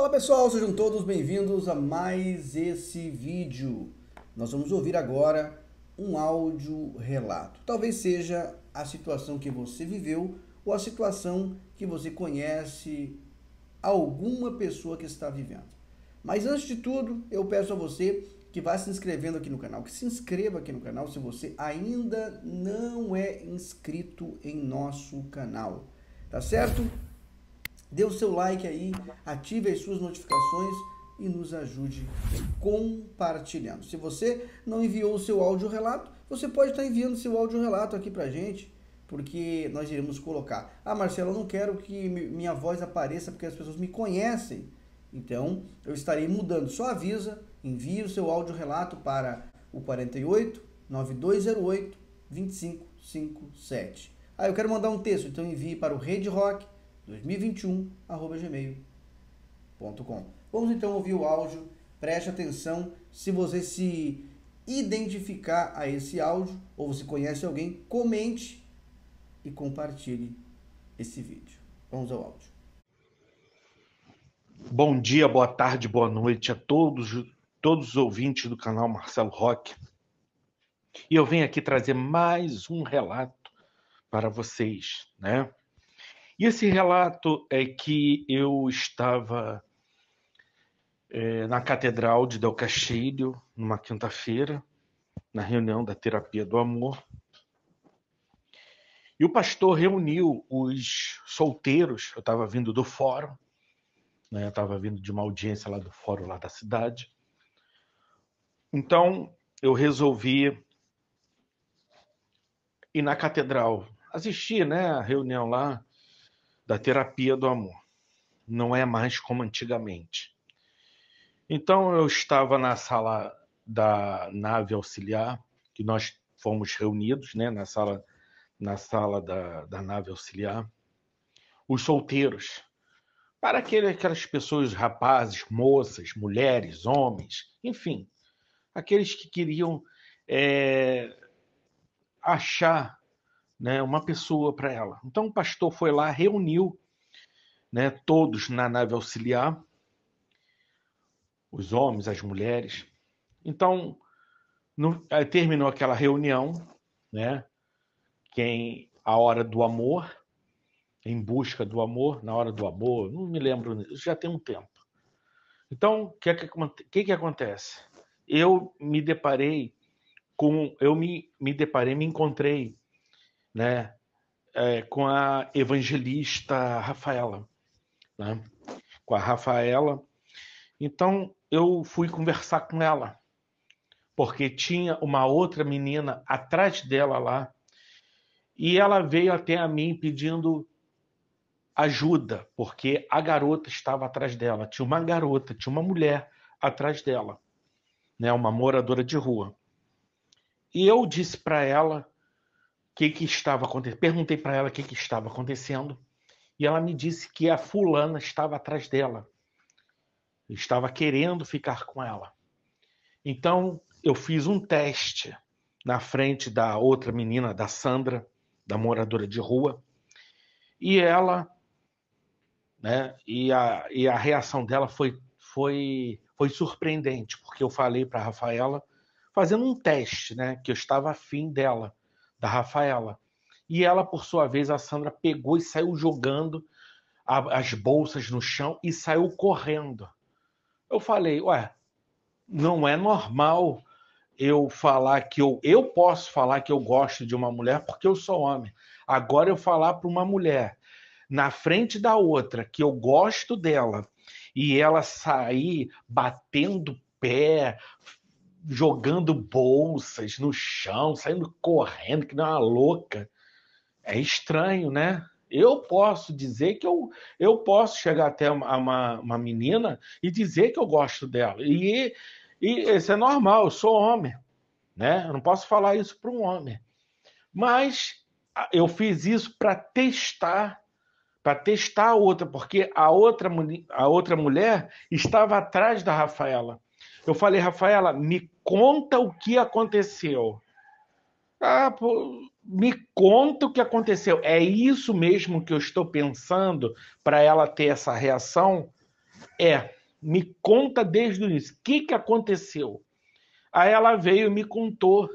Fala pessoal, sejam todos bem-vindos a mais esse vídeo. Nós vamos ouvir agora um áudio relato. Talvez seja a situação que você viveu ou a situação que você conhece alguma pessoa que está vivendo. Mas antes de tudo, eu peço a você que vá se inscrevendo aqui no canal, que se inscreva aqui no canal se você ainda não é inscrito em nosso canal. Tá certo? Dê o seu like aí, ative as suas notificações e nos ajude compartilhando. Se você não enviou o seu áudio relato, você pode estar enviando seu áudio relato aqui para gente, porque nós iremos colocar. Ah, Marcelo, eu não quero que minha voz apareça porque as pessoas me conhecem. Então, eu estarei mudando. Só avisa, envie o seu áudio relato para o 48 9208 2557. Ah, eu quero mandar um texto, então envie para o Rede Rock 2021@gmail.com. Vamos então ouvir o áudio. Preste atenção se você se identificar a esse áudio ou você conhece alguém, comente e compartilhe esse vídeo. Vamos ao áudio. Bom dia, boa tarde, boa noite a todos, todos os ouvintes do canal Marcelo Roque. E eu venho aqui trazer mais um relato para vocês, né? E esse relato é que eu estava é, na Catedral de Del Castilho, numa quinta-feira, na reunião da Terapia do Amor. E o pastor reuniu os solteiros, eu estava vindo do fórum, né, eu estava vindo de uma audiência lá do fórum, lá da cidade. Então, eu resolvi ir na catedral, assistir né, a reunião lá, da terapia do amor. Não é mais como antigamente. Então eu estava na sala da nave auxiliar, que nós fomos reunidos, né, na sala na sala da, da nave auxiliar, os solteiros, para aquele, aquelas pessoas, rapazes, moças, mulheres, homens, enfim, aqueles que queriam é, achar né, uma pessoa para ela. Então o pastor foi lá, reuniu né, todos na nave auxiliar, os homens, as mulheres. Então no, terminou aquela reunião, né? Quem a hora do amor, em busca do amor, na hora do amor, não me lembro, já tem um tempo. Então, o que, é que, é que, acontece? Eu me deparei com, eu me, me deparei, me encontrei né? É, com a evangelista Rafaela, né? com a Rafaela. Então eu fui conversar com ela, porque tinha uma outra menina atrás dela lá, e ela veio até a mim pedindo ajuda, porque a garota estava atrás dela. Tinha uma garota, tinha uma mulher atrás dela, né? uma moradora de rua. E eu disse para ela que, que estava acontecendo. Perguntei para ela o que, que estava acontecendo e ela me disse que a fulana estava atrás dela, estava querendo ficar com ela. Então eu fiz um teste na frente da outra menina, da Sandra, da moradora de rua, e ela, né, e a, e a reação dela foi, foi, foi surpreendente, porque eu falei para Rafaela, fazendo um teste, né, que eu estava afim dela da Rafaela. E ela, por sua vez, a Sandra pegou e saiu jogando a, as bolsas no chão e saiu correndo. Eu falei, ué, não é normal eu falar que eu, eu posso falar que eu gosto de uma mulher porque eu sou homem. Agora eu falar para uma mulher na frente da outra que eu gosto dela e ela sair batendo pé, jogando bolsas no chão, saindo correndo, que não é uma louca. É estranho, né? Eu posso dizer que eu, eu posso chegar até uma, uma, uma menina e dizer que eu gosto dela. E, e isso é normal, eu sou homem, né? Eu não posso falar isso para um homem. Mas eu fiz isso para testar, para testar a outra, porque a outra, a outra mulher estava atrás da Rafaela. Eu falei, Rafaela, me conta o que aconteceu. Ah, pô, me conta o que aconteceu. É isso mesmo que eu estou pensando para ela ter essa reação? É, me conta desde o início. O que, que aconteceu? Aí ela veio e me contou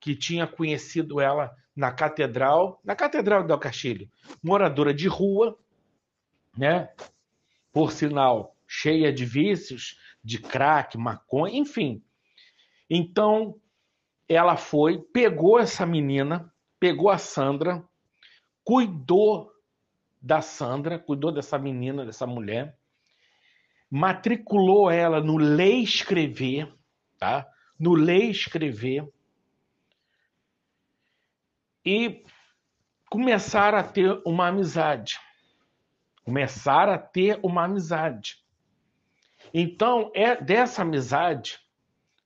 que tinha conhecido ela na catedral, na catedral do Castilho, moradora de rua, né? Por sinal, cheia de vícios, de crack, maconha, enfim. Então, ela foi, pegou essa menina, pegou a Sandra, cuidou da Sandra, cuidou dessa menina, dessa mulher, matriculou ela no Lei Escrever, tá? No Lei Escrever. E começaram a ter uma amizade. Começaram a ter uma amizade. Então, é dessa amizade,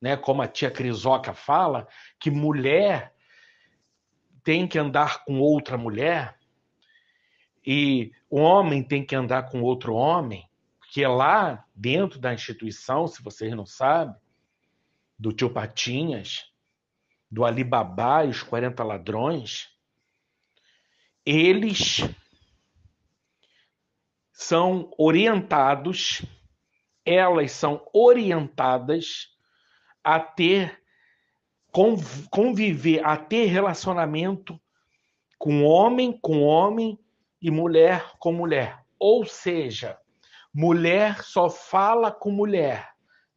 né, como a tia Crisoca fala, que mulher tem que andar com outra mulher e o homem tem que andar com outro homem, porque é lá dentro da instituição, se vocês não sabem, do tio Patinhas, do Alibabá e os 40 ladrões, eles são orientados elas são orientadas a ter conviver, a ter relacionamento com homem com homem e mulher com mulher. Ou seja, mulher só fala com mulher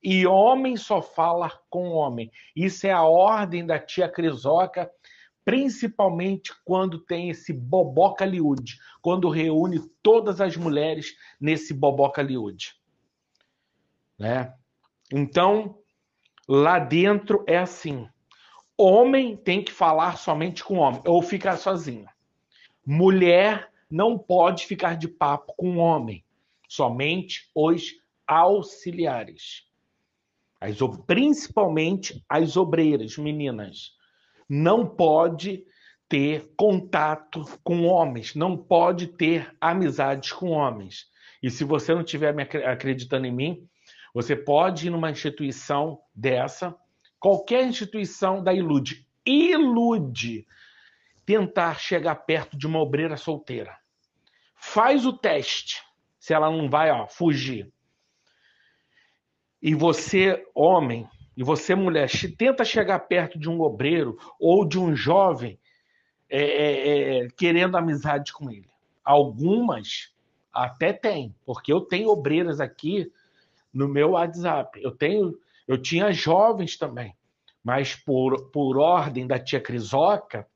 e homem só fala com homem. Isso é a ordem da tia Crisoca, principalmente quando tem esse boboca liude, quando reúne todas as mulheres nesse boboca liude né? Então, lá dentro é assim: homem tem que falar somente com homem ou ficar sozinho. Mulher não pode ficar de papo com homem, somente os auxiliares. As, principalmente as obreiras, meninas, não pode ter contato com homens, não pode ter amizades com homens. E se você não estiver acreditando em mim, você pode ir numa instituição dessa, qualquer instituição da Ilude, Ilude, tentar chegar perto de uma obreira solteira. Faz o teste. Se ela não vai, ó, fugir. E você, homem, e você, mulher, tenta chegar perto de um obreiro ou de um jovem é, é, é, querendo amizade com ele. Algumas até tem, porque eu tenho obreiras aqui no meu WhatsApp. Eu tenho, eu tinha jovens também, mas por, por ordem da tia Crisoca,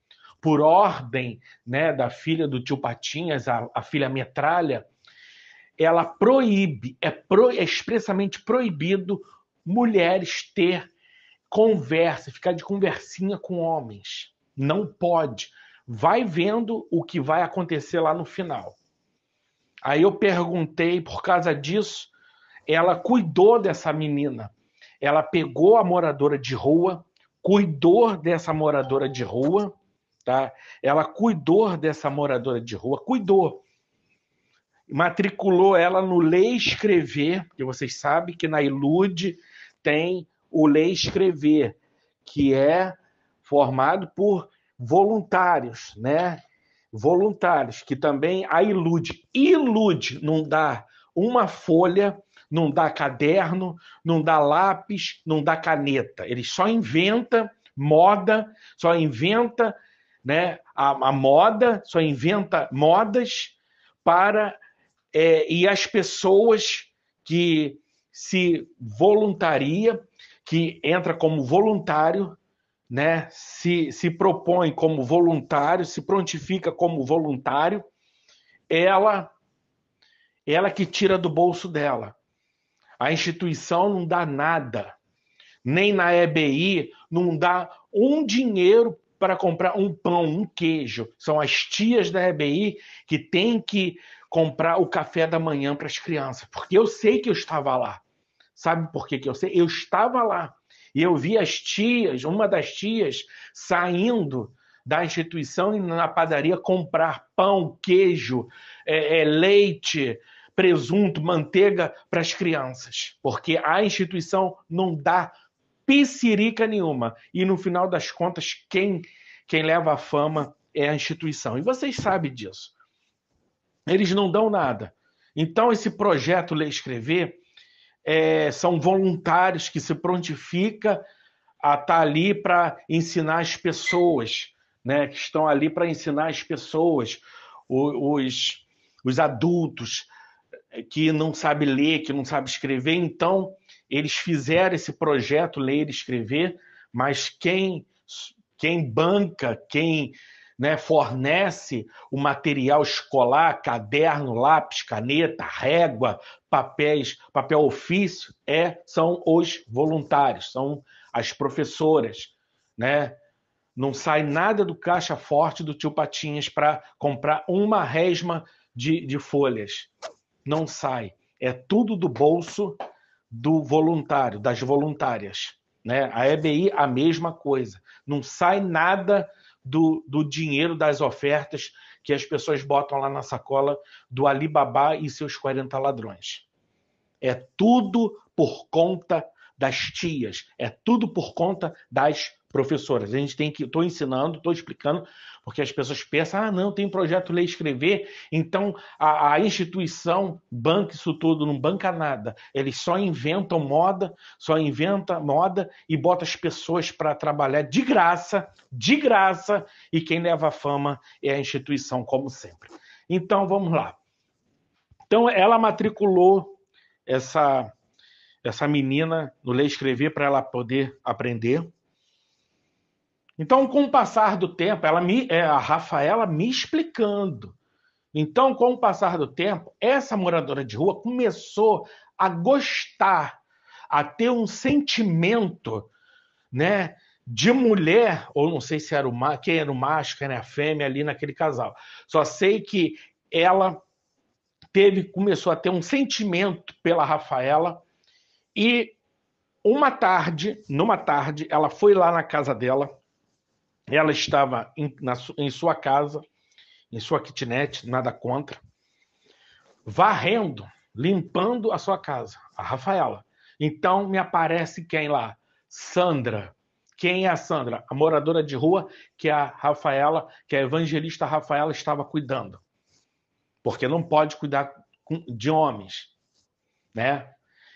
por ordem né, da filha do tio Patinhas, a, a filha Metralha, ela proíbe, é, pro, é expressamente proibido mulheres ter conversa, ficar de conversinha com homens. Não pode. Vai vendo o que vai acontecer lá no final. Aí eu perguntei, por causa disso, ela cuidou dessa menina. Ela pegou a moradora de rua, cuidou dessa moradora de rua, tá? Ela cuidou dessa moradora de rua, cuidou. Matriculou ela no Lei Escrever, que vocês sabem que na Ilude tem o Lei Escrever, que é formado por voluntários, né? Voluntários, que também a Ilude. Ilude não dá uma folha não dá caderno, não dá lápis, não dá caneta. Ele só inventa moda, só inventa né, a, a moda, só inventa modas para. É, e as pessoas que se voluntaria, que entra como voluntário, né, se, se propõe como voluntário, se prontifica como voluntário, ela ela que tira do bolso dela. A instituição não dá nada, nem na EBI não dá um dinheiro para comprar um pão, um queijo. São as tias da EBI que têm que comprar o café da manhã para as crianças, porque eu sei que eu estava lá. Sabe por que, que eu sei? Eu estava lá e eu vi as tias, uma das tias, saindo da instituição e na padaria comprar pão, queijo, é, é, leite, presunto, manteiga para as crianças, porque a instituição não dá piscirica nenhuma. E no final das contas, quem, quem leva a fama é a instituição. E vocês sabem disso. Eles não dão nada. Então, esse projeto Ler e Escrever é, são voluntários que se prontifica a estar tá ali para ensinar as pessoas, né? que estão ali para ensinar as pessoas, os, os adultos, é, que não sabe ler, que não sabe escrever. Então, eles fizeram esse projeto Ler e Escrever, mas quem, quem banca, quem né, fornece o material escolar, caderno, lápis, caneta, régua, papéis, papel ofício, é, são os voluntários, são as professoras. Né? Não sai nada do caixa forte do tio Patinhas para comprar uma resma de, de folhas não sai. É tudo do bolso do voluntário, das voluntárias. Né? A EBI, a mesma coisa. Não sai nada do, do dinheiro das ofertas que as pessoas botam lá na sacola do Alibaba e seus 40 ladrões. É tudo por conta das tias, é tudo por conta das professores. A gente tem que. Estou ensinando, estou explicando, porque as pessoas pensam: ah, não, tem projeto lei escrever, então a, a, instituição banca isso tudo, não banca nada. Eles só inventam moda, só inventa moda e bota as pessoas para trabalhar de graça, de graça, e quem leva a fama é a instituição, como sempre. Então vamos lá. Então ela matriculou essa essa menina no Lei Escrever para ela poder aprender. Então, com o passar do tempo, ela me, é, a Rafaela me explicando. Então, com o passar do tempo, essa moradora de rua começou a gostar, a ter um sentimento, né, de mulher, ou não sei se era o quem era o macho, quem era a fêmea ali naquele casal. Só sei que ela teve, começou a ter um sentimento pela Rafaela e uma tarde, numa tarde, ela foi lá na casa dela ela estava em, na, em sua casa, em sua kitnet, nada contra, varrendo, limpando a sua casa, a Rafaela. Então me aparece quem lá? Sandra. Quem é a Sandra? A moradora de rua que é a Rafaela, que é a evangelista Rafaela estava cuidando. Porque não pode cuidar de homens, né?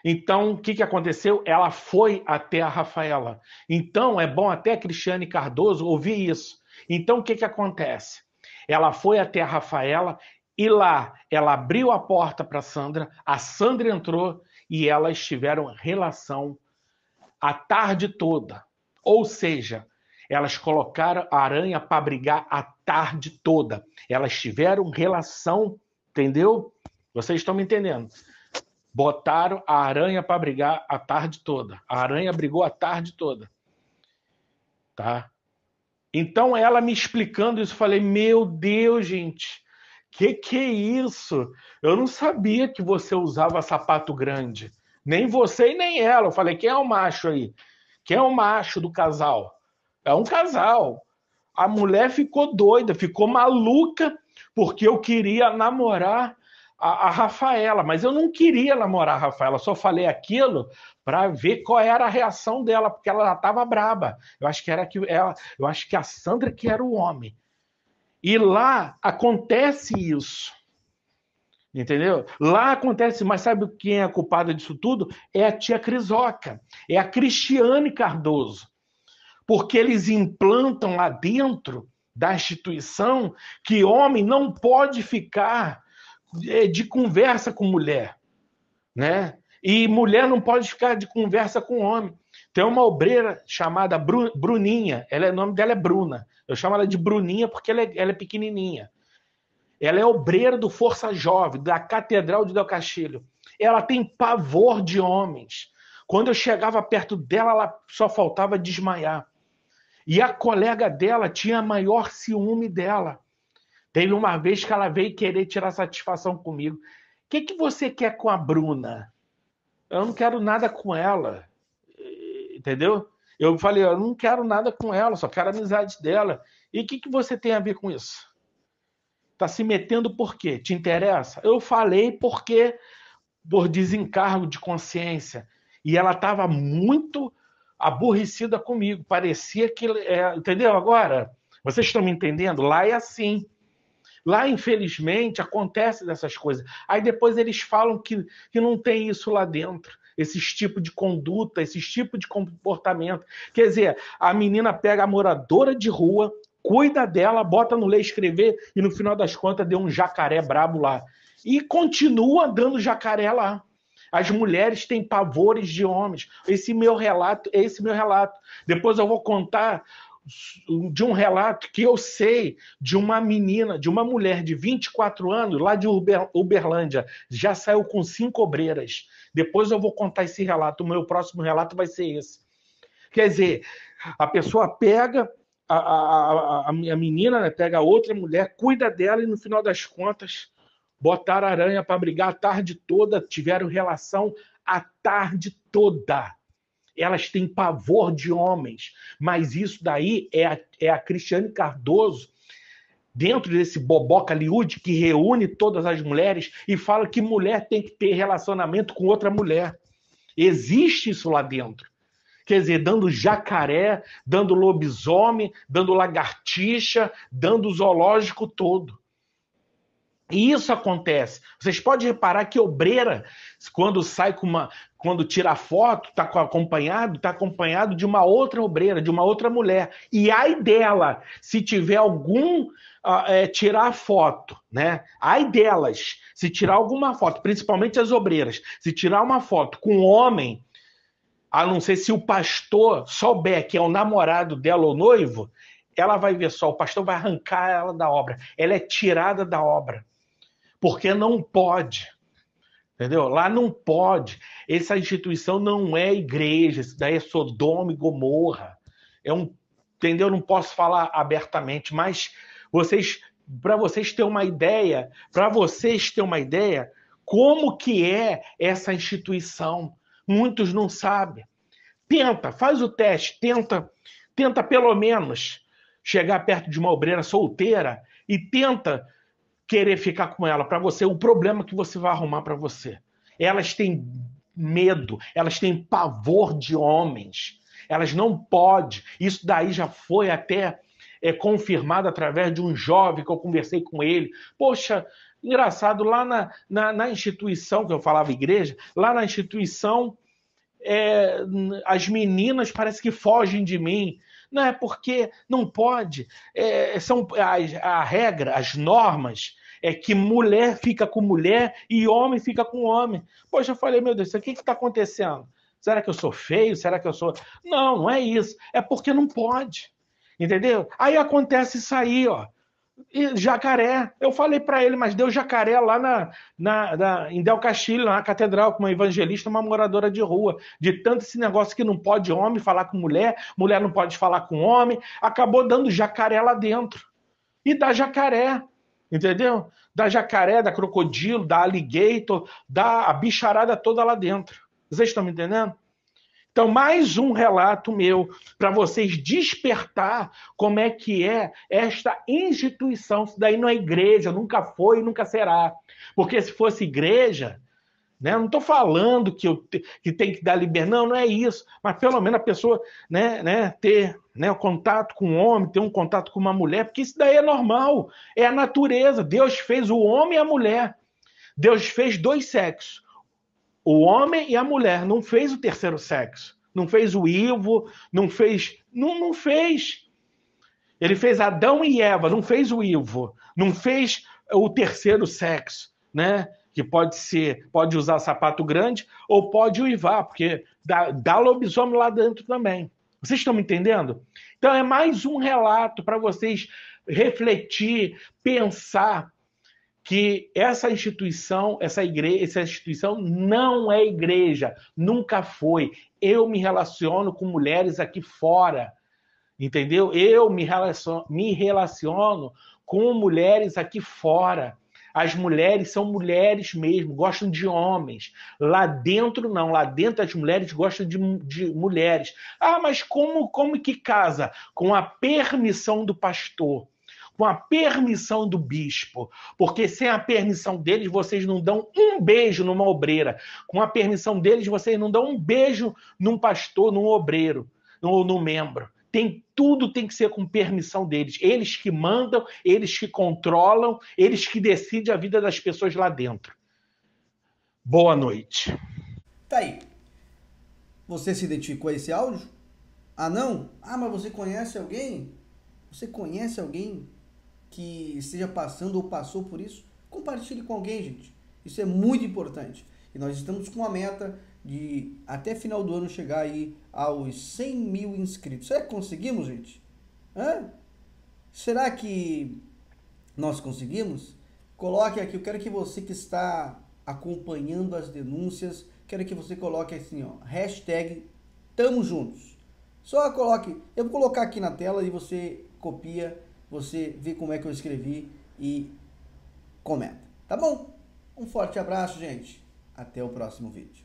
Então, o que, que aconteceu? Ela foi até a Rafaela. Então, é bom até Cristiane Cardoso ouvir isso. Então, o que, que acontece? Ela foi até a Rafaela e lá ela abriu a porta para Sandra, a Sandra entrou e elas tiveram relação a tarde toda. Ou seja, elas colocaram a aranha para brigar a tarde toda. Elas tiveram relação, entendeu? Vocês estão me entendendo? Botaram a aranha para brigar a tarde toda. A aranha brigou a tarde toda. Tá? Então ela me explicando isso, falei: "Meu Deus, gente, que que é isso? Eu não sabia que você usava sapato grande. Nem você e nem ela". Eu falei: "Quem é o macho aí? Quem é o macho do casal?". É um casal. A mulher ficou doida, ficou maluca porque eu queria namorar a, a Rafaela, mas eu não queria namorar a Rafaela, só falei aquilo para ver qual era a reação dela, porque ela estava braba. Eu acho que era que ela, eu acho que a Sandra que era o homem. E lá acontece isso. Entendeu? Lá acontece, mas sabe quem é culpada disso tudo? É a tia Crisoca, é a Cristiane Cardoso. Porque eles implantam lá dentro da instituição que homem não pode ficar é, de conversa com mulher, né? E mulher não pode ficar de conversa com homem. Tem uma obreira chamada Bru, Bruninha, ela, é, o nome dela é Bruna. Eu chamo ela de Bruninha porque ela é, ela é pequenininha. Ela é obreira do Força Jovem, da Catedral de Del Castilho. Ela tem pavor de homens. Quando eu chegava perto dela, ela só faltava desmaiar. E a colega dela tinha maior ciúme dela. Teve uma vez que ela veio querer tirar satisfação comigo. O que, que você quer com a Bruna? Eu não quero nada com ela. Entendeu? Eu falei, eu não quero nada com ela, só quero amizade dela. E o que, que você tem a ver com isso? Tá se metendo por quê? Te interessa? Eu falei porque por desencargo de consciência. E ela estava muito aborrecida comigo. Parecia que. É, entendeu agora? Vocês estão me entendendo? Lá é assim. Lá, infelizmente, acontece dessas coisas. Aí depois eles falam que, que não tem isso lá dentro esses tipos de conduta, esses tipos de comportamento. Quer dizer, a menina pega a moradora de rua, cuida dela, bota no lei escrever e no final das contas deu um jacaré brabo lá. E continua dando jacaré lá. As mulheres têm pavores de homens. Esse meu relato é esse meu relato. Depois eu vou contar de um relato que eu sei de uma menina, de uma mulher de 24 anos, lá de Uber, Uberlândia, já saiu com cinco obreiras. Depois eu vou contar esse relato, o meu próximo relato vai ser esse. Quer dizer, a pessoa pega a, a, a, a menina, né, pega outra mulher, cuida dela e no final das contas botaram a aranha para brigar a tarde toda, tiveram relação a tarde toda elas têm pavor de homens. Mas isso daí é a, é a Cristiane Cardoso dentro desse boboca Hollywood que reúne todas as mulheres e fala que mulher tem que ter relacionamento com outra mulher. Existe isso lá dentro. Quer dizer, dando jacaré, dando lobisomem, dando lagartixa, dando o zoológico todo. E isso acontece. Vocês podem reparar que obreira, quando sai com uma, quando tira a foto, está acompanhado, está acompanhado de uma outra obreira, de uma outra mulher. E ai dela, se tiver algum ah, é, tirar foto, né? Ai delas, se tirar alguma foto, principalmente as obreiras, se tirar uma foto com um homem, a não ser se o pastor souber que é o namorado dela ou noivo, ela vai ver só, o pastor vai arrancar ela da obra, ela é tirada da obra porque não pode. Entendeu? Lá não pode. Essa instituição não é igreja, isso daí é Sodoma e Gomorra. É um, entendeu? Não posso falar abertamente, mas vocês, para vocês terem uma ideia, para vocês terem uma ideia, como que é essa instituição? Muitos não sabem. Tenta, faz o teste, tenta, tenta pelo menos chegar perto de uma obreira solteira e tenta querer ficar com ela, para você, o problema que você vai arrumar para você. Elas têm medo, elas têm pavor de homens. Elas não podem. Isso daí já foi até é, confirmado através de um jovem que eu conversei com ele. Poxa, engraçado, lá na, na, na instituição, que eu falava igreja, lá na instituição, é, as meninas parece que fogem de mim não é porque não pode. É, são a, a regra, as normas é que mulher fica com mulher e homem fica com homem. Poxa, eu falei, meu Deus, o que está acontecendo? Será que eu sou feio? Será que eu sou. Não, não é isso. É porque não pode. Entendeu? Aí acontece isso aí, ó jacaré. Eu falei para ele, mas deu jacaré lá na, na, na, em Del castillo na catedral, com uma evangelista, uma moradora de rua. De tanto esse negócio que não pode homem falar com mulher, mulher não pode falar com homem, acabou dando jacaré lá dentro. E dá jacaré, entendeu? Da jacaré, da crocodilo, da alligator, da bicharada toda lá dentro. Vocês estão me entendendo? Então, mais um relato meu para vocês despertar como é que é esta instituição. Isso daí não é igreja, nunca foi e nunca será. Porque se fosse igreja, né, não estou falando que, eu te, que tem que dar liberdade, não, não é isso. Mas pelo menos a pessoa né, né, ter né, o contato com um homem, ter um contato com uma mulher, porque isso daí é normal, é a natureza. Deus fez o homem e a mulher. Deus fez dois sexos o homem e a mulher, não fez o terceiro sexo, não fez o Ivo, não fez. Não, não fez. Ele fez Adão e Eva, não fez o Ivo, não fez o terceiro sexo, né? Que pode ser, pode usar sapato grande ou pode uivar, porque dá, dá lobisomem lá dentro também. Vocês estão me entendendo? Então é mais um relato para vocês refletir, pensar que essa instituição, essa igreja, essa instituição não é igreja, nunca foi. Eu me relaciono com mulheres aqui fora, entendeu? Eu me relaciono, me relaciono com mulheres aqui fora. As mulheres são mulheres mesmo, gostam de homens. Lá dentro, não. Lá dentro, as mulheres gostam de, de mulheres. Ah, mas como, como que casa? Com a permissão do pastor com a permissão do bispo, porque sem a permissão deles vocês não dão um beijo numa obreira, com a permissão deles vocês não dão um beijo num pastor, num obreiro, ou num, membro. Tem tudo tem que ser com permissão deles. Eles que mandam, eles que controlam, eles que decidem a vida das pessoas lá dentro. Boa noite. Tá aí. Você se identificou a esse áudio? Ah, não? Ah, mas você conhece alguém? Você conhece alguém que esteja passando ou passou por isso, compartilhe com alguém, gente. Isso é muito importante. E nós estamos com a meta de até final do ano chegar aí aos 100 mil inscritos. Será que conseguimos, gente? Hã? Será que nós conseguimos? Coloque aqui, eu quero que você que está acompanhando as denúncias, quero que você coloque assim, ó, hashtag Tamo Juntos. Só coloque, eu vou colocar aqui na tela e você copia você vê como é que eu escrevi e comenta. Tá bom? Um forte abraço, gente. Até o próximo vídeo.